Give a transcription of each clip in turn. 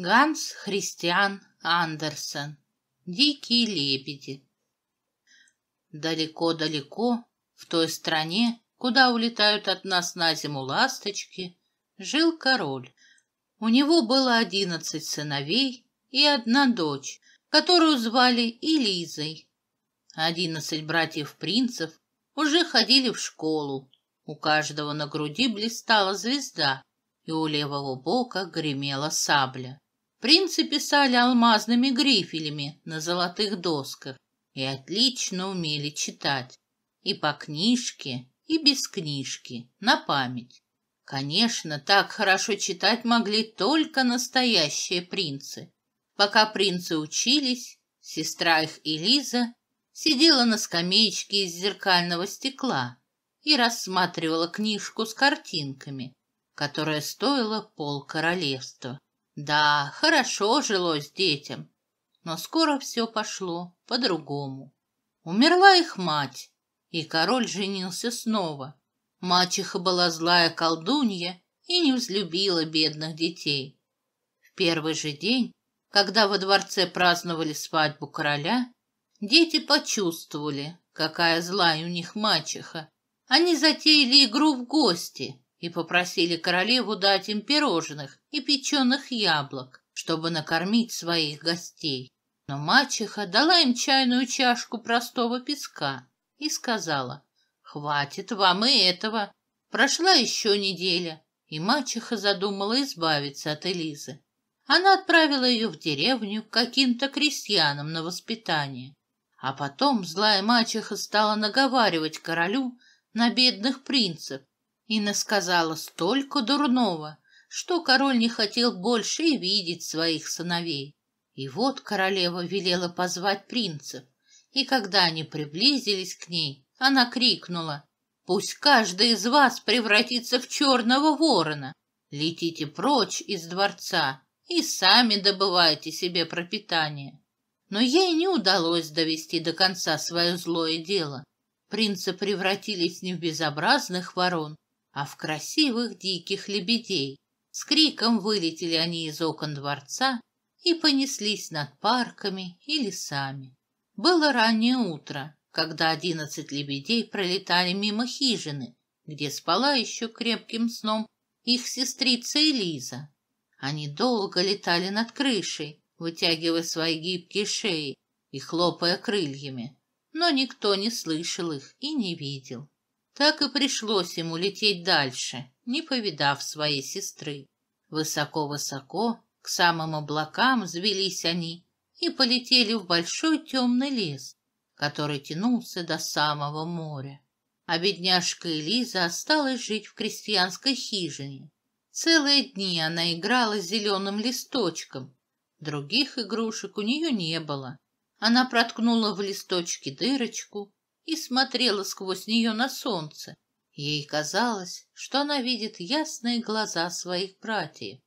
Ганс Христиан Андерсен. Дикие лебеди. Далеко-далеко, в той стране, куда улетают от нас на зиму ласточки, жил король. У него было одиннадцать сыновей и одна дочь, которую звали Элизой. Одиннадцать братьев-принцев уже ходили в школу. У каждого на груди блистала звезда, и у левого бока гремела сабля. Принцы писали алмазными грифелями на золотых досках и отлично умели читать. И по книжке, и без книжки, на память. Конечно, так хорошо читать могли только настоящие принцы. Пока принцы учились, сестра их Элиза сидела на скамеечке из зеркального стекла и рассматривала книжку с картинками, которая стоила пол королевства. Да, хорошо жилось детям, но скоро все пошло по-другому. Умерла их мать, и король женился снова. Мачеха была злая колдунья и не взлюбила бедных детей. В первый же день, когда во дворце праздновали свадьбу короля, дети почувствовали, какая злая у них мачеха. Они затеяли игру в гости, и попросили королеву дать им пирожных и печеных яблок, чтобы накормить своих гостей. Но мачеха дала им чайную чашку простого песка и сказала, «Хватит вам и этого». Прошла еще неделя, и мачеха задумала избавиться от Элизы. Она отправила ее в деревню к каким-то крестьянам на воспитание. А потом злая мачеха стала наговаривать королю на бедных принцев, и насказала столько дурного, что король не хотел больше и видеть своих сыновей. И вот королева велела позвать принцев, и когда они приблизились к ней, она крикнула, «Пусть каждый из вас превратится в черного ворона! Летите прочь из дворца и сами добывайте себе пропитание!» Но ей не удалось довести до конца свое злое дело. Принцы превратились не в безобразных ворон, а в красивых диких лебедей. С криком вылетели они из окон дворца и понеслись над парками и лесами. Было раннее утро, когда одиннадцать лебедей пролетали мимо хижины, где спала еще крепким сном их сестрица Элиза. Они долго летали над крышей, вытягивая свои гибкие шеи и хлопая крыльями, но никто не слышал их и не видел. Так и пришлось ему лететь дальше, не повидав своей сестры. Высоко-высоко, к самым облакам взвелись они и полетели в большой темный лес, который тянулся до самого моря. А бедняжка Элиза осталась жить в крестьянской хижине. Целые дни она играла с зеленым листочком. Других игрушек у нее не было. Она проткнула в листочке дырочку, и смотрела сквозь нее на солнце. Ей казалось, что она видит ясные глаза своих братьев.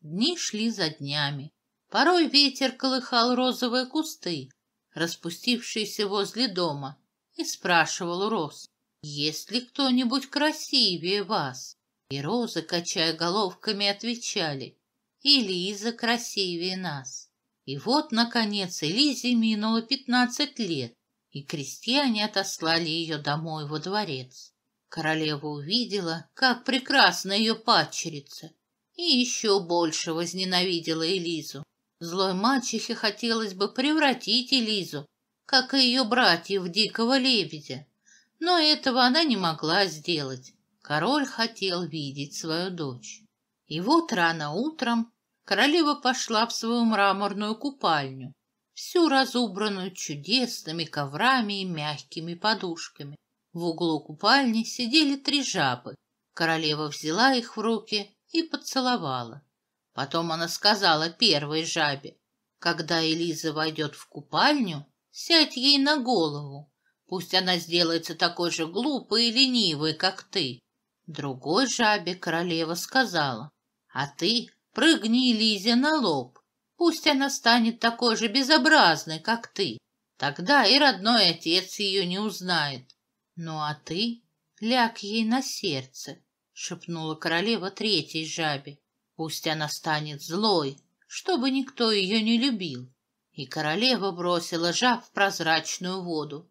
Дни шли за днями. Порой ветер колыхал розовые кусты, распустившиеся возле дома, и спрашивал Роз, «Есть ли кто-нибудь красивее вас?» И розы, качая головками, отвечали, «Элиза красивее нас». И вот, наконец, Элизе минуло пятнадцать лет, и крестьяне отослали ее домой во дворец. Королева увидела, как прекрасна ее падчерица, и еще больше возненавидела Элизу. Злой мачехе хотелось бы превратить Элизу, как и ее братьев, в дикого лебедя, но этого она не могла сделать. Король хотел видеть свою дочь. И вот рано утром королева пошла в свою мраморную купальню, всю разубранную чудесными коврами и мягкими подушками. В углу купальни сидели три жабы. Королева взяла их в руки и поцеловала. Потом она сказала первой жабе, когда Элиза войдет в купальню, сядь ей на голову. Пусть она сделается такой же глупой и ленивой, как ты. Другой жабе королева сказала, а ты прыгни Элизе на лоб. Пусть она станет такой же безобразной, как ты. Тогда и родной отец ее не узнает. Ну а ты ляг ей на сердце, шепнула королева третьей жабе. Пусть она станет злой, чтобы никто ее не любил. И королева бросила жаб в прозрачную воду.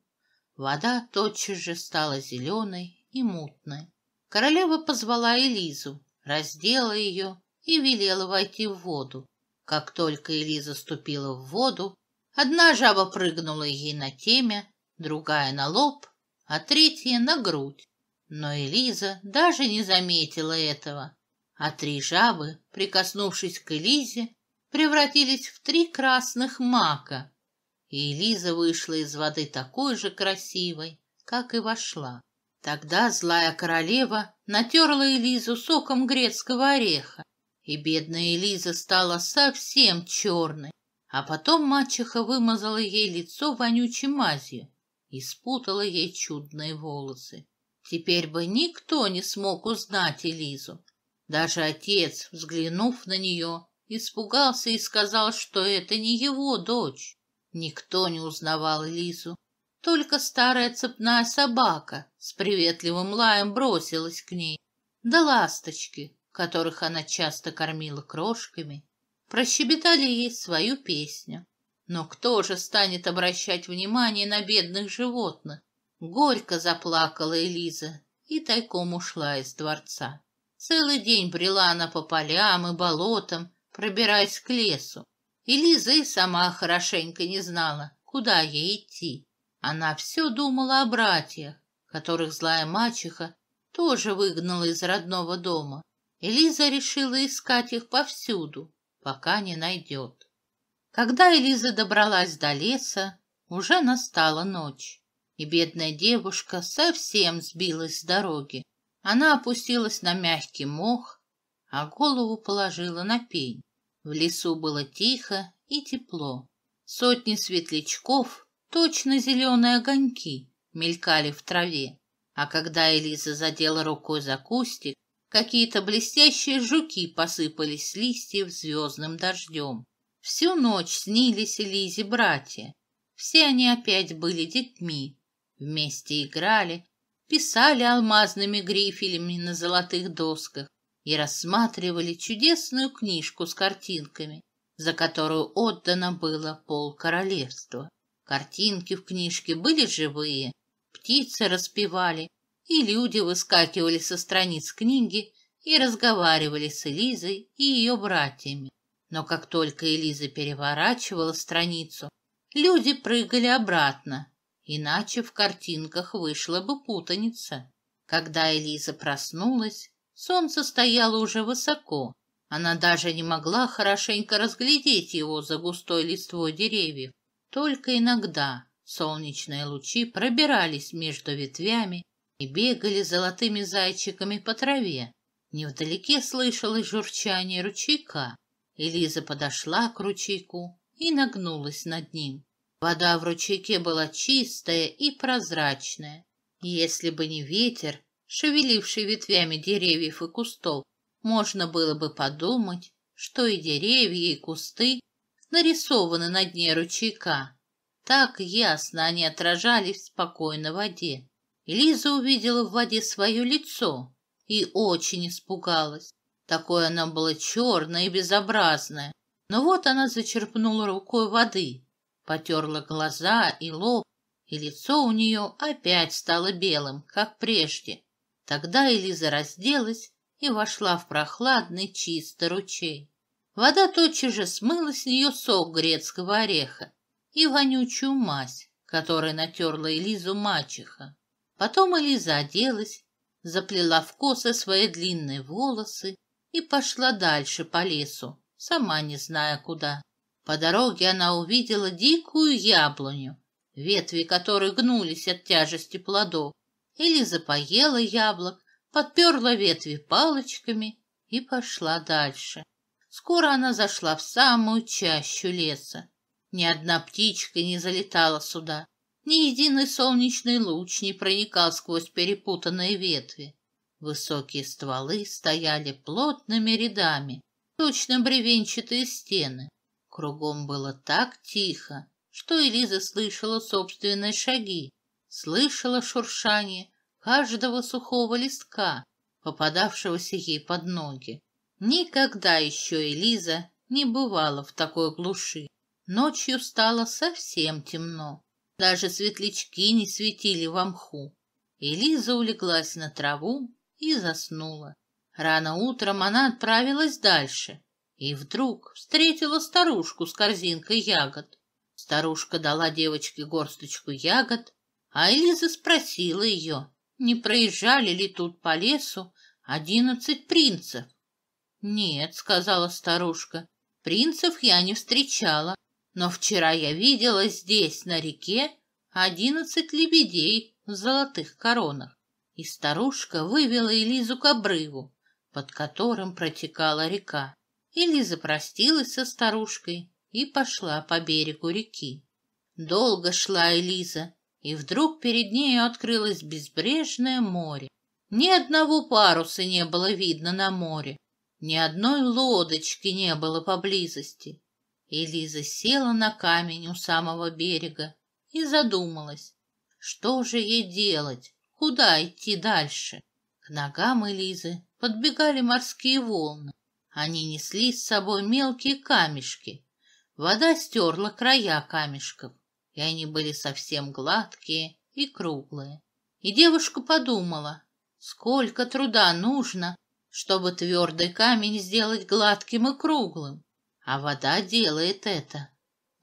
Вода тотчас же стала зеленой и мутной. Королева позвала Элизу, раздела ее и велела войти в воду. Как только Элиза ступила в воду, одна жаба прыгнула ей на темя, другая на лоб, а третья на грудь. Но Элиза даже не заметила этого, а три жабы, прикоснувшись к Элизе, превратились в три красных мака, и Элиза вышла из воды такой же красивой, как и вошла. Тогда злая королева натерла Элизу соком грецкого ореха, и бедная Элиза стала совсем черной. А потом мачеха вымазала ей лицо вонючей мазью и спутала ей чудные волосы. Теперь бы никто не смог узнать Элизу. Даже отец, взглянув на нее, испугался и сказал, что это не его дочь. Никто не узнавал Элизу. Только старая цепная собака с приветливым лаем бросилась к ней. Да ласточки, которых она часто кормила крошками, прощебетали ей свою песню. Но кто же станет обращать внимание на бедных животных? Горько заплакала Элиза и тайком ушла из дворца. Целый день брела она по полям и болотам, пробираясь к лесу. Элиза и сама хорошенько не знала, куда ей идти. Она все думала о братьях, которых злая мачеха тоже выгнала из родного дома. Элиза решила искать их повсюду, пока не найдет. Когда Элиза добралась до леса, уже настала ночь, и бедная девушка совсем сбилась с дороги. Она опустилась на мягкий мох, а голову положила на пень. В лесу было тихо и тепло. Сотни светлячков, точно зеленые огоньки, мелькали в траве. А когда Элиза задела рукой за кустик, Какие-то блестящие жуки посыпались с листьев звездным дождем. Всю ночь снились Лизе братья. Все они опять были детьми. Вместе играли, писали алмазными грифелями на золотых досках и рассматривали чудесную книжку с картинками, за которую отдано было пол королевства. Картинки в книжке были живые, птицы распевали, и люди выскакивали со страниц книги и разговаривали с Элизой и ее братьями. Но как только Элиза переворачивала страницу, люди прыгали обратно, иначе в картинках вышла бы путаница. Когда Элиза проснулась, солнце стояло уже высоко. Она даже не могла хорошенько разглядеть его за густой листвой деревьев. Только иногда солнечные лучи пробирались между ветвями и бегали золотыми зайчиками по траве. Невдалеке слышалось журчание ручейка, и Лиза подошла к ручейку и нагнулась над ним. Вода в ручейке была чистая и прозрачная. Если бы не ветер, шевеливший ветвями деревьев и кустов, можно было бы подумать, что и деревья, и кусты нарисованы на дне ручейка. Так ясно они отражались в спокойной воде. Лиза увидела в воде свое лицо и очень испугалась. Такое оно было черное и безобразное. Но вот она зачерпнула рукой воды, потерла глаза и лоб, и лицо у нее опять стало белым, как прежде. Тогда Элиза разделась и вошла в прохладный чистый ручей. Вода тотчас же смыла с нее сок грецкого ореха и вонючую мазь, которой натерла Элизу мачеха. Потом Элиза оделась, заплела в косы свои длинные волосы и пошла дальше по лесу, сама не зная куда. По дороге она увидела дикую яблоню, ветви которой гнулись от тяжести плодов. Элиза поела яблок, подперла ветви палочками и пошла дальше. Скоро она зашла в самую чащу леса. Ни одна птичка не залетала сюда. Ни единый солнечный луч не проникал сквозь перепутанные ветви. Высокие стволы стояли плотными рядами, точно бревенчатые стены. Кругом было так тихо, что Элиза слышала собственные шаги, слышала шуршание каждого сухого листка, попадавшегося ей под ноги. Никогда еще Элиза не бывала в такой глуши. Ночью стало совсем темно. Даже светлячки не светили во мху. И Лиза улеглась на траву и заснула. Рано утром она отправилась дальше и вдруг встретила старушку с корзинкой ягод. Старушка дала девочке горсточку ягод, а Лиза спросила ее, не проезжали ли тут по лесу одиннадцать принцев. «Нет», — сказала старушка, — «принцев я не встречала, но вчера я видела здесь, на реке, одиннадцать лебедей в золотых коронах, и старушка вывела Элизу к обрыву, под которым протекала река. Элиза простилась со старушкой и пошла по берегу реки. Долго шла Элиза, и вдруг перед нею открылось безбрежное море. Ни одного паруса не было видно на море, ни одной лодочки не было поблизости. Элиза села на камень у самого берега и задумалась, что же ей делать, куда идти дальше. К ногам Элизы подбегали морские волны. Они несли с собой мелкие камешки. Вода стерла края камешков, и они были совсем гладкие и круглые. И девушка подумала, сколько труда нужно, чтобы твердый камень сделать гладким и круглым. А вода делает это.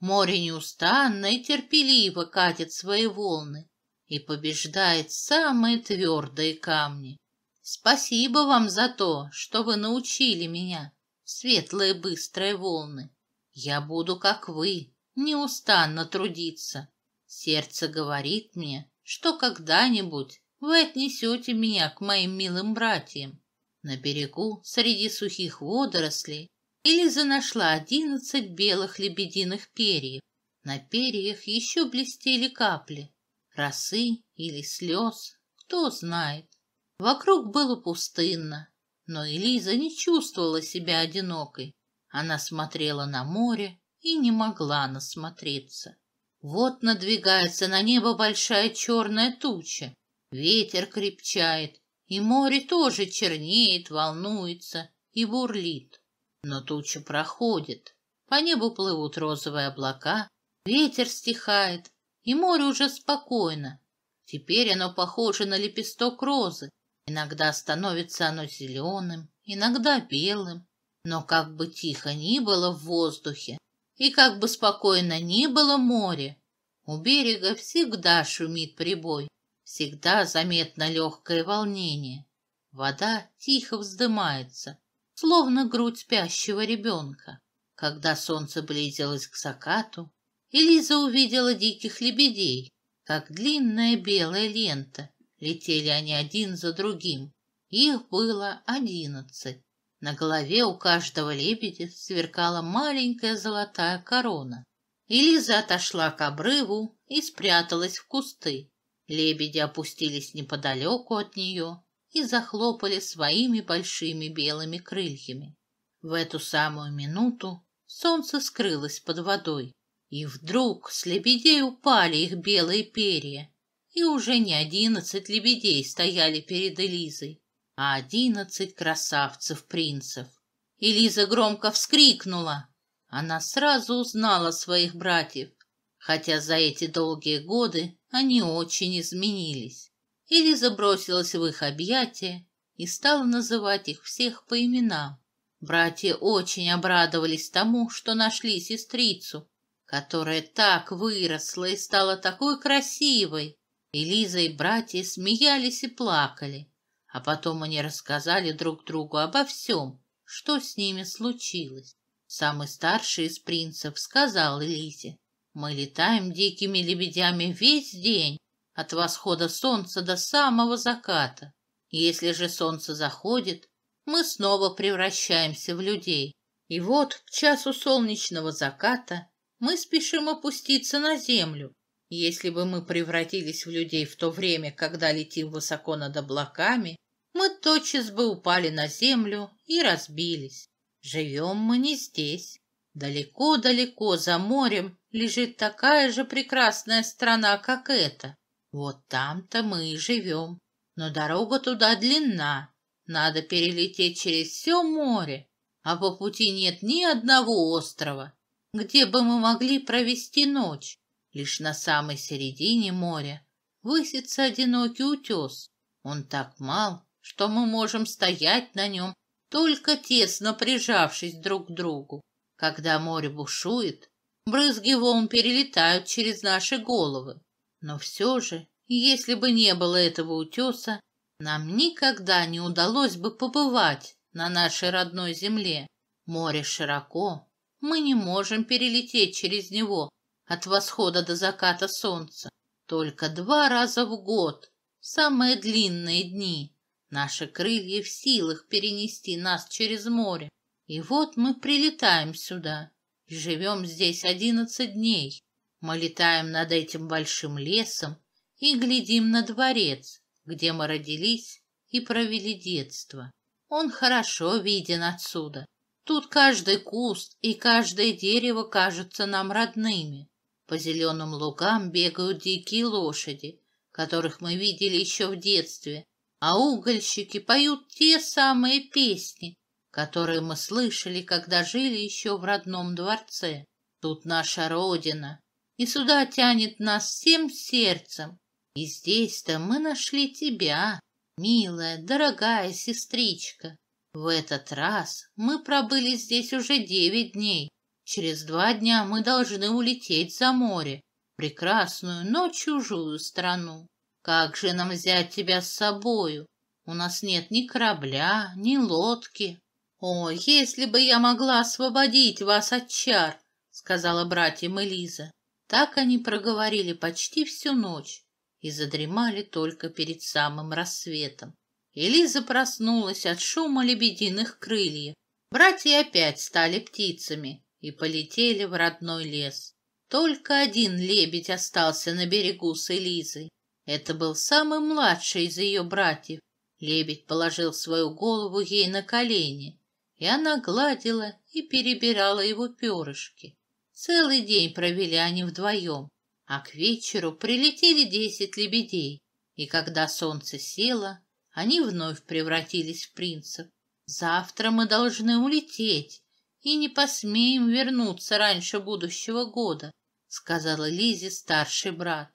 Море неустанно и терпеливо катит свои волны и побеждает самые твердые камни. Спасибо вам за то, что вы научили меня, светлые быстрые волны. Я буду, как вы, неустанно трудиться. Сердце говорит мне, что когда-нибудь вы отнесете меня к моим милым братьям. На берегу, среди сухих водорослей, Элиза нашла одиннадцать белых лебединых перьев. На перьях еще блестели капли. Росы или слез, кто знает. Вокруг было пустынно, но Элиза не чувствовала себя одинокой. Она смотрела на море и не могла насмотреться. Вот надвигается на небо большая черная туча. Ветер крепчает, и море тоже чернеет, волнуется и бурлит. Но туча проходит. По небу плывут розовые облака, ветер стихает, и море уже спокойно. Теперь оно похоже на лепесток розы. Иногда становится оно зеленым, иногда белым. Но как бы тихо ни было в воздухе, и как бы спокойно ни было море, у берега всегда шумит прибой, всегда заметно легкое волнение. Вода тихо вздымается, словно грудь спящего ребенка. Когда солнце близилось к закату, Элиза увидела диких лебедей, как длинная белая лента. Летели они один за другим. Их было одиннадцать. На голове у каждого лебедя сверкала маленькая золотая корона. Элиза отошла к обрыву и спряталась в кусты. Лебеди опустились неподалеку от нее и захлопали своими большими белыми крыльями. В эту самую минуту солнце скрылось под водой, и вдруг с лебедей упали их белые перья, и уже не одиннадцать лебедей стояли перед Элизой, а одиннадцать красавцев-принцев. Элиза громко вскрикнула. Она сразу узнала своих братьев, хотя за эти долгие годы они очень изменились и Лиза в их объятия и стала называть их всех по именам. Братья очень обрадовались тому, что нашли сестрицу, которая так выросла и стала такой красивой. Элиза и братья смеялись и плакали, а потом они рассказали друг другу обо всем, что с ними случилось. Самый старший из принцев сказал Элизе: «Мы летаем дикими лебедями весь день, от восхода солнца до самого заката. Если же солнце заходит, мы снова превращаемся в людей. И вот к часу солнечного заката мы спешим опуститься на землю. Если бы мы превратились в людей в то время, когда летим высоко над облаками, мы тотчас бы упали на землю и разбились. Живем мы не здесь. Далеко-далеко за морем лежит такая же прекрасная страна, как эта. Вот там-то мы и живем. Но дорога туда длинна. Надо перелететь через все море, а по пути нет ни одного острова, где бы мы могли провести ночь. Лишь на самой середине моря высится одинокий утес. Он так мал, что мы можем стоять на нем, только тесно прижавшись друг к другу. Когда море бушует, брызги волн перелетают через наши головы. Но все же, если бы не было этого утеса, нам никогда не удалось бы побывать на нашей родной земле. Море широко, мы не можем перелететь через него от восхода до заката солнца. Только два раза в год, самые длинные дни, наши крылья в силах перенести нас через море. И вот мы прилетаем сюда и живем здесь одиннадцать дней. Мы летаем над этим большим лесом и глядим на дворец, где мы родились и провели детство. Он хорошо виден отсюда. Тут каждый куст и каждое дерево кажутся нам родными. По зеленым лугам бегают дикие лошади, которых мы видели еще в детстве, а угольщики поют те самые песни, которые мы слышали, когда жили еще в родном дворце. Тут наша родина, и сюда тянет нас всем сердцем. И здесь-то мы нашли тебя, милая, дорогая сестричка. В этот раз мы пробыли здесь уже девять дней. Через два дня мы должны улететь за море, в прекрасную, но чужую страну. Как же нам взять тебя с собою? У нас нет ни корабля, ни лодки. О, если бы я могла освободить вас от чар, сказала братья Элиза. Так они проговорили почти всю ночь и задремали только перед самым рассветом. Элиза проснулась от шума лебединых крыльев. Братья опять стали птицами и полетели в родной лес. Только один лебедь остался на берегу с Элизой. Это был самый младший из ее братьев. Лебедь положил свою голову ей на колени, и она гладила и перебирала его перышки. Целый день провели они вдвоем, а к вечеру прилетели десять лебедей, и когда солнце село, они вновь превратились в принцев. Завтра мы должны улететь и не посмеем вернуться раньше будущего года, сказала Лизе старший брат.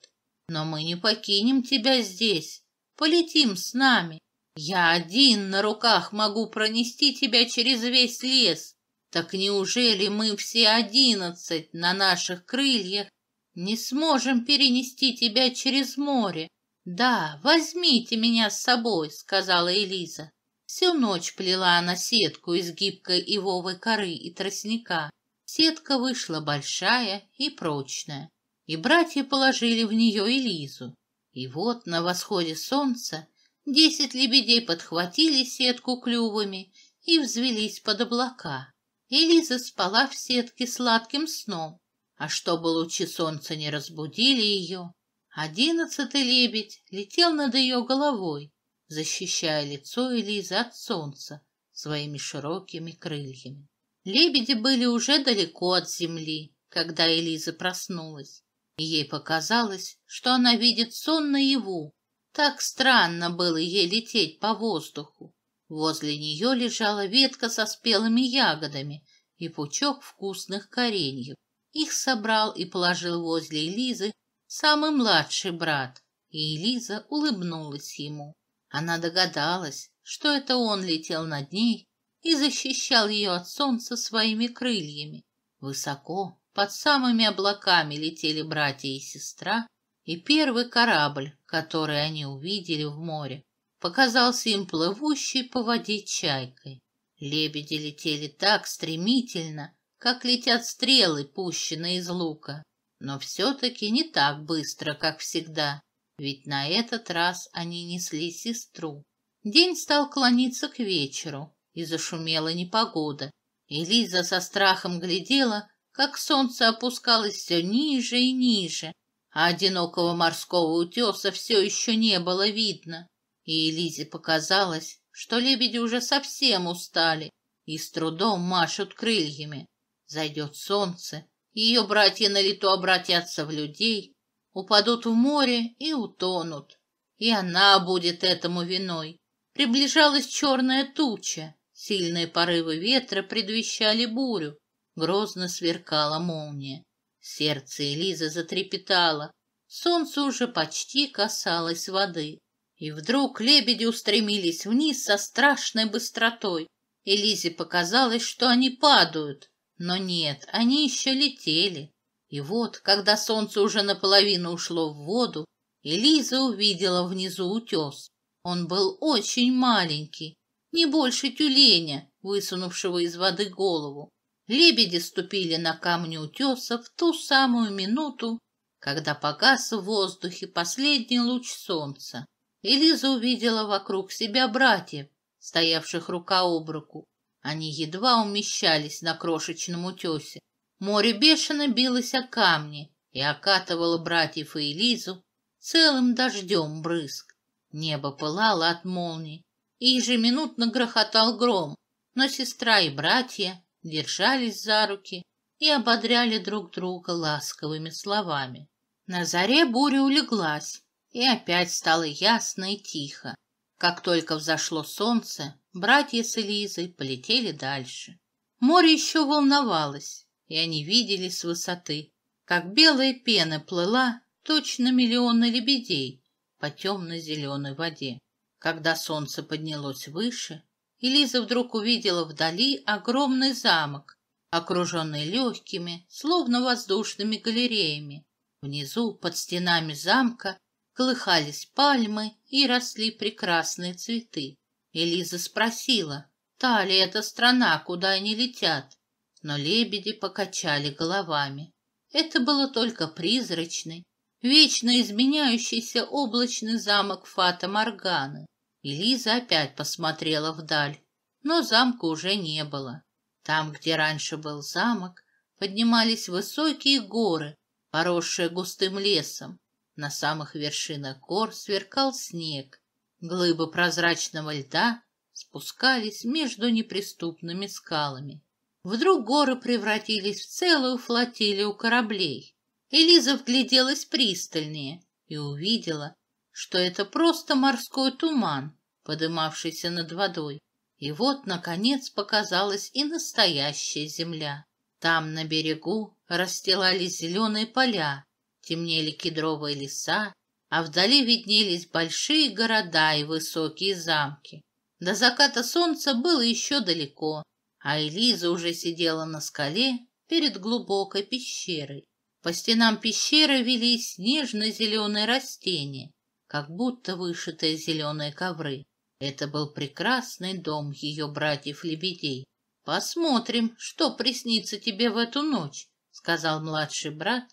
Но мы не покинем тебя здесь. Полетим с нами. Я один на руках могу пронести тебя через весь лес, так неужели мы все одиннадцать на наших крыльях не сможем перенести тебя через море? Да, возьмите меня с собой, сказала Элиза. Всю ночь плела она сетку из гибкой ивовой коры и тростника. Сетка вышла большая и прочная, и братья положили в нее Элизу. И вот на восходе солнца десять лебедей подхватили сетку клювами и взвелись под облака и спала в сетке сладким сном. А чтобы лучи солнца не разбудили ее, одиннадцатый лебедь летел над ее головой, защищая лицо Элизы от солнца своими широкими крыльями. Лебеди были уже далеко от земли, когда Элиза проснулась. И ей показалось, что она видит сон наяву. Так странно было ей лететь по воздуху. Возле нее лежала ветка со спелыми ягодами и пучок вкусных кореньев. Их собрал и положил возле Элизы самый младший брат, и Элиза улыбнулась ему. Она догадалась, что это он летел над ней и защищал ее от солнца своими крыльями. Высоко, под самыми облаками летели братья и сестра, и первый корабль, который они увидели в море показался им плывущей по воде чайкой. Лебеди летели так стремительно, как летят стрелы, пущенные из лука, но все-таки не так быстро, как всегда, ведь на этот раз они несли сестру. День стал клониться к вечеру, и зашумела непогода. И Лиза со страхом глядела, как солнце опускалось все ниже и ниже, а одинокого морского утеса все еще не было видно. И Элизе показалось, что лебеди уже совсем устали и с трудом машут крыльями. Зайдет солнце, ее братья на лету обратятся в людей, упадут в море и утонут. И она будет этому виной. Приближалась черная туча, сильные порывы ветра предвещали бурю, грозно сверкала молния. Сердце Элизы затрепетало, солнце уже почти касалось воды. И вдруг лебеди устремились вниз со страшной быстротой. Элизе показалось, что они падают. Но нет, они еще летели. И вот, когда солнце уже наполовину ушло в воду, и увидела внизу утес. Он был очень маленький, не больше тюленя, высунувшего из воды голову. Лебеди ступили на камни утеса в ту самую минуту, когда погас в воздухе последний луч солнца и Лиза увидела вокруг себя братьев, стоявших рука об руку. Они едва умещались на крошечном утесе. Море бешено билось о камни и окатывало братьев и Элизу целым дождем брызг. Небо пылало от молний, и ежеминутно грохотал гром, но сестра и братья держались за руки и ободряли друг друга ласковыми словами. На заре буря улеглась, и опять стало ясно и тихо. Как только взошло солнце, братья с Элизой полетели дальше. Море еще волновалось, и они видели с высоты, как белая пена плыла точно миллионы лебедей по темно-зеленой воде. Когда солнце поднялось выше, Элиза вдруг увидела вдали огромный замок, окруженный легкими, словно воздушными галереями. Внизу, под стенами замка, Колыхались пальмы и росли прекрасные цветы. Элиза спросила, та ли это страна, куда они летят? Но лебеди покачали головами. Это было только призрачный, вечно изменяющийся облачный замок Фата Морганы. Элиза опять посмотрела вдаль, но замка уже не было. Там, где раньше был замок, поднимались высокие горы, поросшие густым лесом. На самых вершинах гор сверкал снег. Глыбы прозрачного льда спускались между неприступными скалами. Вдруг горы превратились в целую флотилию кораблей. Элиза вгляделась пристальнее и увидела, что это просто морской туман, подымавшийся над водой. И вот, наконец, показалась и настоящая земля. Там, на берегу, расстилались зеленые поля, темнели кедровые леса, а вдали виднелись большие города и высокие замки. До заката солнца было еще далеко, а Элиза уже сидела на скале перед глубокой пещерой. По стенам пещеры велись нежно-зеленые растения, как будто вышитые зеленые ковры. Это был прекрасный дом ее братьев-лебедей. «Посмотрим, что приснится тебе в эту ночь», — сказал младший брат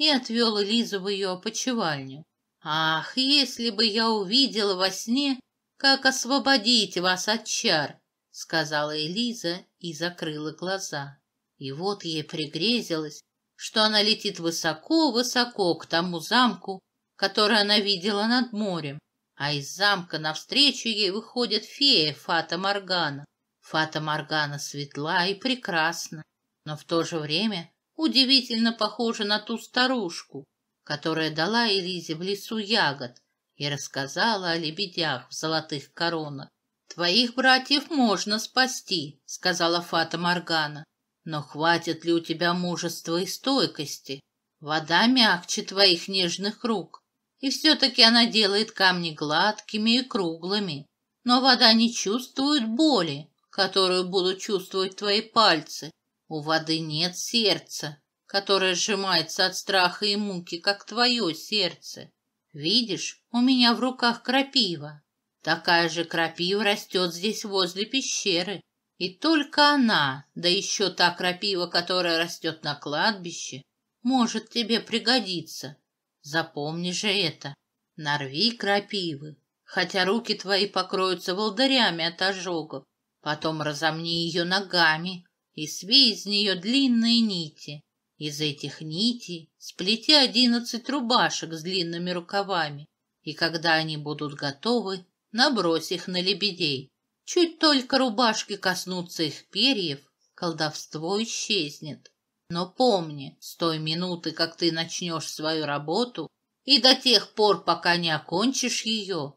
и отвел Лизу в ее опочивальню. «Ах, если бы я увидела во сне, как освободить вас от чар!» — сказала Элиза и закрыла глаза. И вот ей пригрезилось, что она летит высоко-высоко к тому замку, который она видела над морем, а из замка навстречу ей выходит фея Фата Моргана. Фата Моргана светла и прекрасна, но в то же время удивительно похожа на ту старушку, которая дала Элизе в лесу ягод и рассказала о лебедях в золотых коронах. «Твоих братьев можно спасти», — сказала Фата Моргана. «Но хватит ли у тебя мужества и стойкости? Вода мягче твоих нежных рук, и все-таки она делает камни гладкими и круглыми. Но вода не чувствует боли, которую будут чувствовать твои пальцы, у воды нет сердца, которое сжимается от страха и муки, как твое сердце. Видишь, у меня в руках крапива. Такая же крапива растет здесь возле пещеры. И только она, да еще та крапива, которая растет на кладбище, может тебе пригодиться. Запомни же это. Нарви крапивы, хотя руки твои покроются волдырями от ожогов. Потом разомни ее ногами, и свей из нее длинные нити. Из этих нитей сплети одиннадцать рубашек с длинными рукавами, и когда они будут готовы, набрось их на лебедей. Чуть только рубашки коснутся их перьев, колдовство исчезнет. Но помни, с той минуты, как ты начнешь свою работу, и до тех пор, пока не окончишь ее,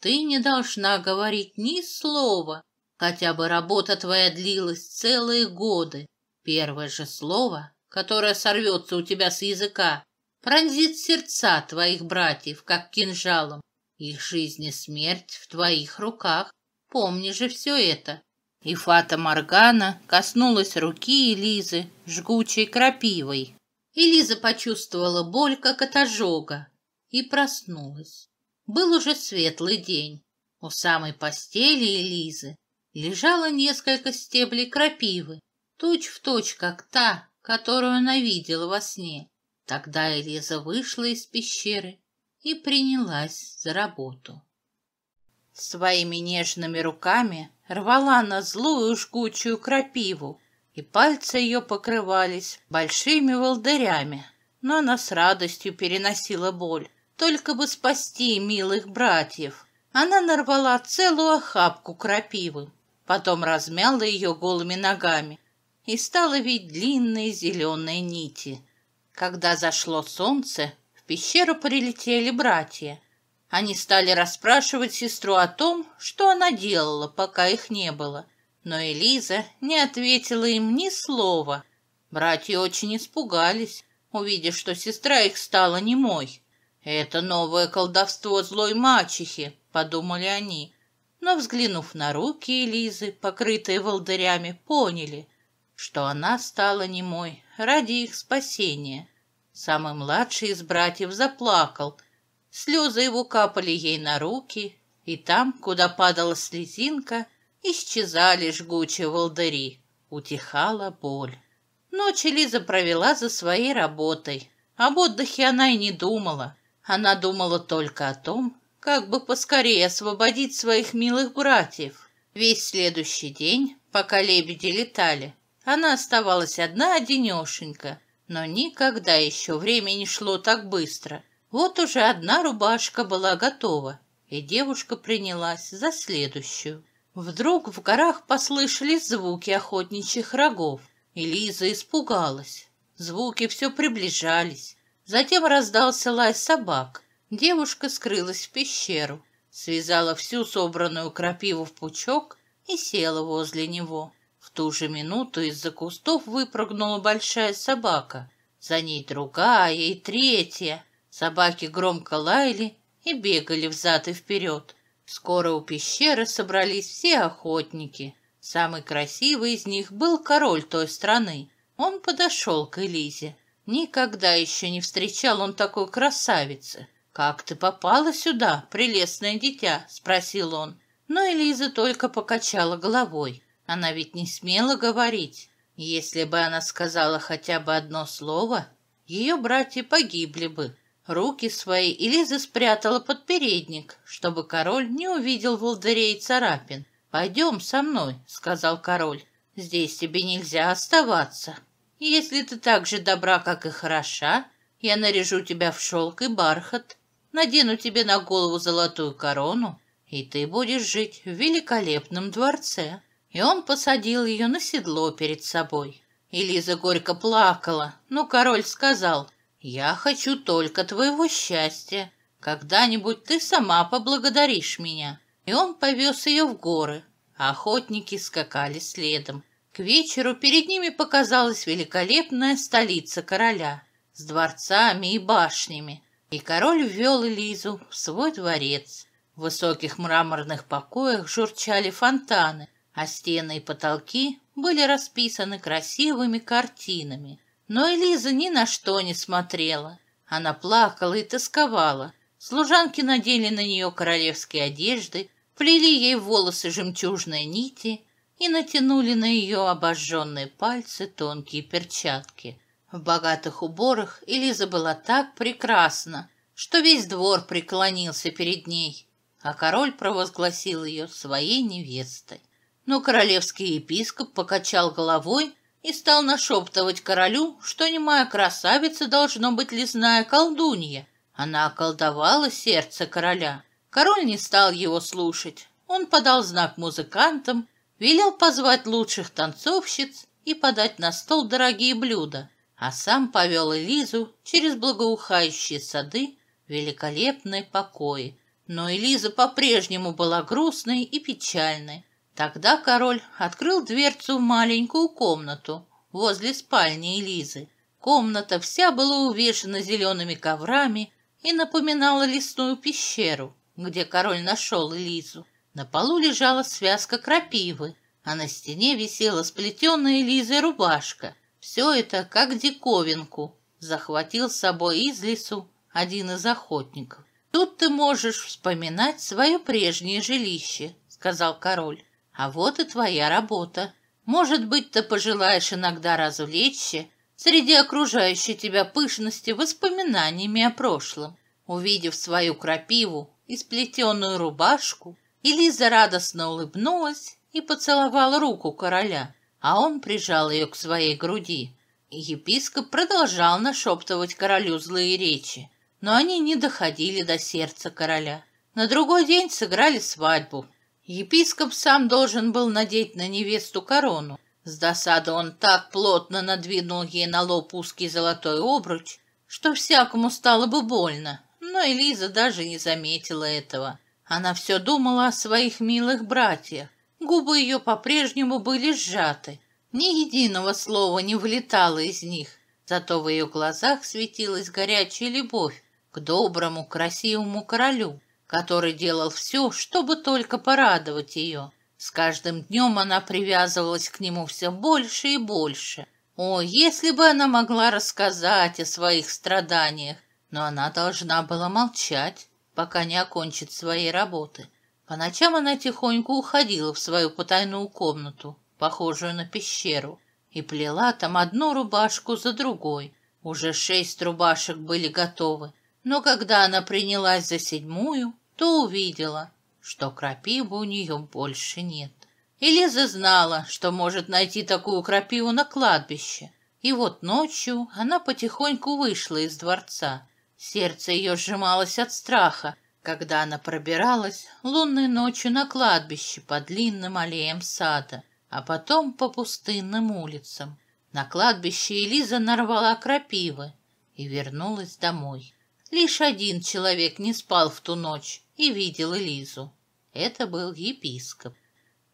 ты не должна говорить ни слова, Хотя бы работа твоя длилась целые годы, первое же слово, которое сорвется у тебя с языка, пронзит сердца твоих братьев, как кинжалом. Их жизнь и смерть в твоих руках. Помни же все это. И Фата Моргана коснулась руки Элизы жгучей крапивой. Элиза почувствовала боль, как от ожога, и проснулась. Был уже светлый день. У самой постели Элизы лежало несколько стеблей крапивы, точь в точь, как та, которую она видела во сне. Тогда Элиза вышла из пещеры и принялась за работу. Своими нежными руками рвала она злую жгучую крапиву, и пальцы ее покрывались большими волдырями, но она с радостью переносила боль, только бы спасти милых братьев. Она нарвала целую охапку крапивы потом размяла ее голыми ногами и стала видеть длинные зеленые нити. Когда зашло солнце, в пещеру прилетели братья. Они стали расспрашивать сестру о том, что она делала, пока их не было. Но Элиза не ответила им ни слова. Братья очень испугались, увидев, что сестра их стала немой. «Это новое колдовство злой мачехи», — подумали они но, взглянув на руки Элизы, покрытые волдырями, поняли, что она стала немой ради их спасения. Самый младший из братьев заплакал, слезы его капали ей на руки, и там, куда падала слезинка, исчезали жгучие волдыри, утихала боль. Ночь Элиза провела за своей работой. Об отдыхе она и не думала. Она думала только о том, как бы поскорее освободить своих милых братьев. Весь следующий день, пока лебеди летали, она оставалась одна-одинешенька, но никогда еще время не шло так быстро. Вот уже одна рубашка была готова, и девушка принялась за следующую. Вдруг в горах послышались звуки охотничьих рогов, и Лиза испугалась. Звуки все приближались. Затем раздался лай собак, Девушка скрылась в пещеру, связала всю собранную крапиву в пучок и села возле него. В ту же минуту из-за кустов выпрыгнула большая собака. За ней другая и третья. Собаки громко лаяли и бегали взад и вперед. Скоро у пещеры собрались все охотники. Самый красивый из них был король той страны. Он подошел к Элизе. Никогда еще не встречал он такой красавицы. «Как ты попала сюда, прелестное дитя?» – спросил он. Но Элиза только покачала головой. Она ведь не смела говорить. Если бы она сказала хотя бы одно слово, ее братья погибли бы. Руки свои Элиза спрятала под передник, чтобы король не увидел волдырей царапин. «Пойдем со мной», — сказал король. «Здесь тебе нельзя оставаться. Если ты так же добра, как и хороша, я наряжу тебя в шелк и бархат, надену тебе на голову золотую корону, и ты будешь жить в великолепном дворце». И он посадил ее на седло перед собой. И Лиза горько плакала, но король сказал, «Я хочу только твоего счастья. Когда-нибудь ты сама поблагодаришь меня». И он повез ее в горы, охотники скакали следом. К вечеру перед ними показалась великолепная столица короля с дворцами и башнями, и король ввел Элизу в свой дворец. В высоких мраморных покоях журчали фонтаны, а стены и потолки были расписаны красивыми картинами. Но Элиза ни на что не смотрела. Она плакала и тосковала. Служанки надели на нее королевские одежды, плели ей волосы жемчужные нити и натянули на ее обожженные пальцы тонкие перчатки. В богатых уборах Элиза была так прекрасна, что весь двор преклонился перед ней, а король провозгласил ее своей невестой. Но королевский епископ покачал головой и стал нашептывать королю, что немая красавица должно быть лесная колдунья. Она околдовала сердце короля. Король не стал его слушать. Он подал знак музыкантам, велел позвать лучших танцовщиц и подать на стол дорогие блюда – а сам повел Элизу через благоухающие сады великолепные покои. Но Элиза по-прежнему была грустной и печальной. Тогда король открыл дверцу в маленькую комнату возле спальни Элизы. Комната вся была увешана зелеными коврами и напоминала лесную пещеру, где король нашел Элизу. На полу лежала связка крапивы, а на стене висела сплетенная Элизой рубашка, все это как диковинку захватил с собой из лесу один из охотников. «Тут ты можешь вспоминать свое прежнее жилище», — сказал король. «А вот и твоя работа. Может быть, ты пожелаешь иногда развлечься среди окружающей тебя пышности воспоминаниями о прошлом». Увидев свою крапиву и сплетенную рубашку, Элиза радостно улыбнулась и поцеловала руку короля — а он прижал ее к своей груди. Епископ продолжал нашептывать королю злые речи, но они не доходили до сердца короля. На другой день сыграли свадьбу. Епископ сам должен был надеть на невесту корону. С досады он так плотно надвинул ей на лоб узкий золотой обруч, что всякому стало бы больно, но Элиза даже не заметила этого. Она все думала о своих милых братьях, Губы ее по-прежнему были сжаты. Ни единого слова не влетало из них. Зато в ее глазах светилась горячая любовь к доброму, красивому королю, который делал все, чтобы только порадовать ее. С каждым днем она привязывалась к нему все больше и больше. О, если бы она могла рассказать о своих страданиях, но она должна была молчать, пока не окончит своей работы. По ночам она тихонько уходила в свою потайную комнату, похожую на пещеру, и плела там одну рубашку за другой. Уже шесть рубашек были готовы, но когда она принялась за седьмую, то увидела, что крапивы у нее больше нет. И Лиза знала, что может найти такую крапиву на кладбище. И вот ночью она потихоньку вышла из дворца. Сердце ее сжималось от страха, когда она пробиралась лунной ночью на кладбище по длинным аллеям сада, а потом по пустынным улицам. На кладбище Элиза нарвала крапивы и вернулась домой. Лишь один человек не спал в ту ночь и видел Элизу. Это был епископ.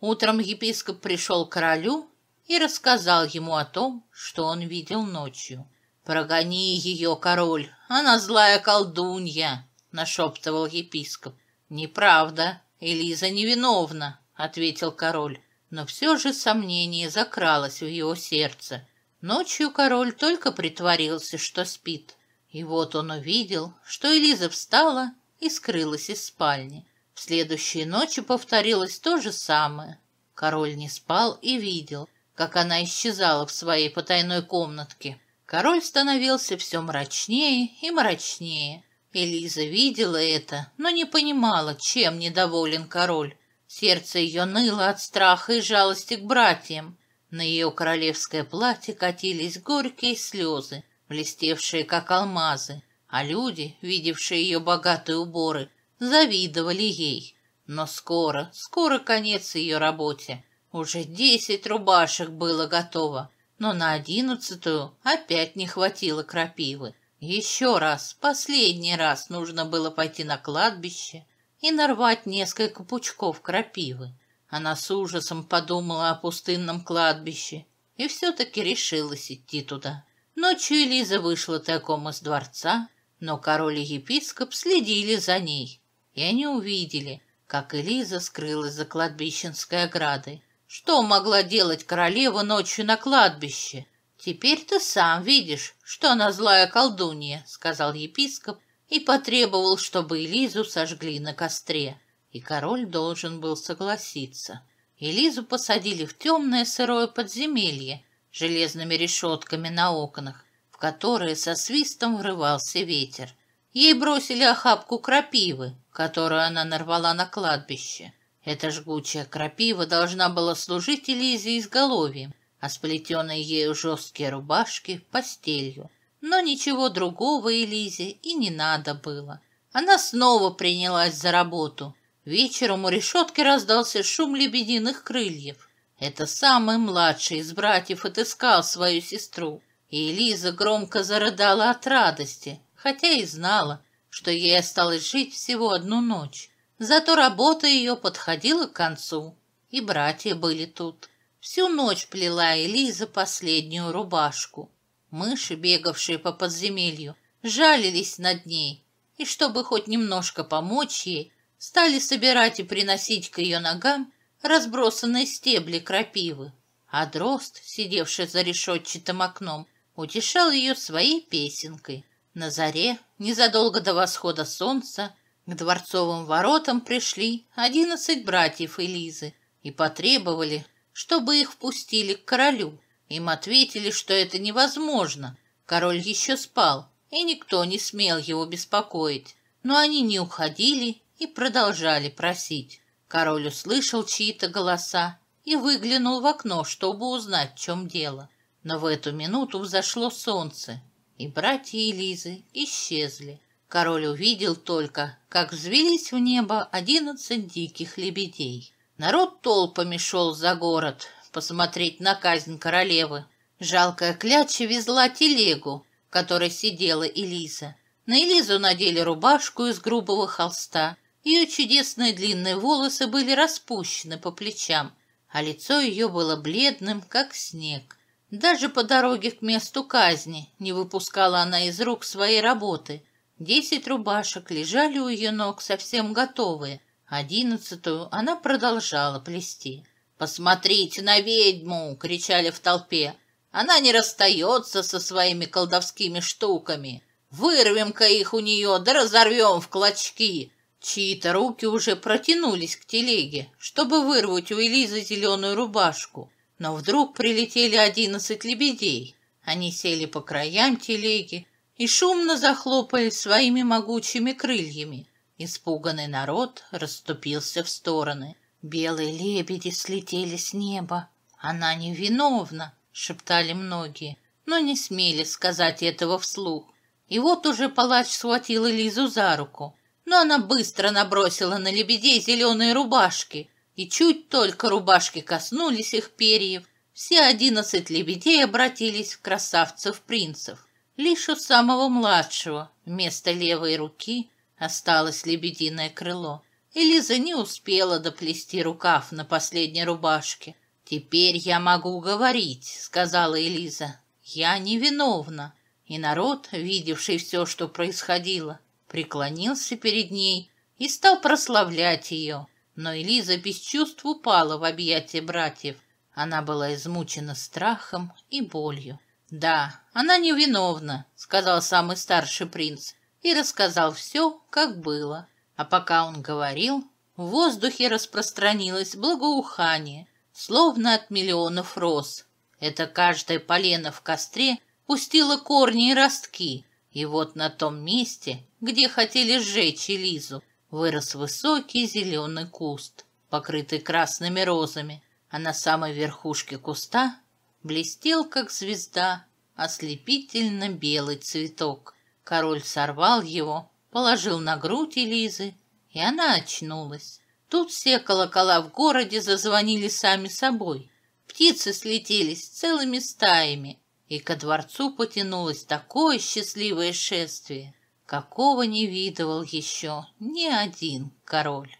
Утром епископ пришел к королю и рассказал ему о том, что он видел ночью. «Прогони ее, король, она злая колдунья!» — нашептывал епископ. «Неправда, Элиза невиновна», — ответил король. Но все же сомнение закралось в его сердце. Ночью король только притворился, что спит. И вот он увидел, что Элиза встала и скрылась из спальни. В следующей ночи повторилось то же самое. Король не спал и видел, как она исчезала в своей потайной комнатке. Король становился все мрачнее и мрачнее. Элиза видела это, но не понимала, чем недоволен король. Сердце ее ныло от страха и жалости к братьям. На ее королевское платье катились горькие слезы, блестевшие, как алмазы, а люди, видевшие ее богатые уборы, завидовали ей. Но скоро, скоро конец ее работе. Уже десять рубашек было готово, но на одиннадцатую опять не хватило крапивы. Еще раз, последний раз нужно было пойти на кладбище и нарвать несколько пучков крапивы. Она с ужасом подумала о пустынном кладбище и все-таки решилась идти туда. Ночью Лиза вышла таком из дворца, но король и епископ следили за ней, и они увидели, как Элиза скрылась за кладбищенской оградой. Что могла делать королева ночью на кладбище? «Теперь ты сам видишь, что она злая колдунья», — сказал епископ и потребовал, чтобы Элизу сожгли на костре. И король должен был согласиться. Элизу посадили в темное сырое подземелье с железными решетками на окнах, в которые со свистом врывался ветер. Ей бросили охапку крапивы, которую она нарвала на кладбище. Эта жгучая крапива должна была служить Элизе изголовьем, а сплетенные ею жесткие рубашки – постелью. Но ничего другого Элизе и не надо было. Она снова принялась за работу. Вечером у решетки раздался шум лебединых крыльев. Это самый младший из братьев отыскал свою сестру. И Элиза громко зарыдала от радости, хотя и знала, что ей осталось жить всего одну ночь. Зато работа ее подходила к концу, и братья были тут. Всю ночь плела Элиза последнюю рубашку. Мыши, бегавшие по подземелью, жалились над ней, и чтобы хоть немножко помочь ей, стали собирать и приносить к ее ногам разбросанные стебли крапивы. А дрозд, сидевший за решетчатым окном, утешал ее своей песенкой. На заре, незадолго до восхода солнца, к дворцовым воротам пришли одиннадцать братьев Элизы и потребовали, чтобы их впустили к королю. Им ответили, что это невозможно. Король еще спал, и никто не смел его беспокоить. Но они не уходили и продолжали просить. Король услышал чьи-то голоса и выглянул в окно, чтобы узнать, в чем дело. Но в эту минуту взошло солнце, и братья Элизы исчезли. Король увидел только, как взвелись в небо одиннадцать диких лебедей. Народ толпами шел за город, посмотреть на казнь королевы. Жалкая кляча везла телегу, в которой сидела Элиза. На Элизу надели рубашку из грубого холста. Ее чудесные длинные волосы были распущены по плечам, а лицо ее было бледным, как снег. Даже по дороге к месту казни не выпускала она из рук своей работы. Десять рубашек лежали у ее ног совсем готовые – Одиннадцатую она продолжала плести. «Посмотрите на ведьму!» — кричали в толпе. «Она не расстается со своими колдовскими штуками. Вырвем-ка их у нее, да разорвем в клочки!» Чьи-то руки уже протянулись к телеге, чтобы вырвать у Элизы зеленую рубашку. Но вдруг прилетели одиннадцать лебедей. Они сели по краям телеги и шумно захлопали своими могучими крыльями. Испуганный народ расступился в стороны. Белые лебеди слетели с неба. Она невиновна, шептали многие, но не смели сказать этого вслух. И вот уже палач схватил Лизу за руку, но она быстро набросила на лебедей зеленые рубашки, и чуть только рубашки коснулись их перьев, все одиннадцать лебедей обратились в красавцев-принцев. Лишь у самого младшего вместо левой руки – Осталось лебединое крыло. Элиза не успела доплести рукав на последней рубашке. «Теперь я могу говорить», — сказала Элиза. «Я невиновна». И народ, видевший все, что происходило, преклонился перед ней и стал прославлять ее. Но Элиза без чувств упала в объятия братьев. Она была измучена страхом и болью. «Да, она невиновна», — сказал самый старший принц и рассказал все, как было. А пока он говорил, в воздухе распространилось благоухание, словно от миллионов роз. Это каждое полено в костре пустило корни и ростки, и вот на том месте, где хотели сжечь Элизу, вырос высокий зеленый куст, покрытый красными розами, а на самой верхушке куста блестел, как звезда, ослепительно белый цветок. Король сорвал его, положил на грудь Элизы, и она очнулась. Тут все колокола в городе зазвонили сами собой. Птицы слетелись целыми стаями, и ко дворцу потянулось такое счастливое шествие, какого не видывал еще ни один король.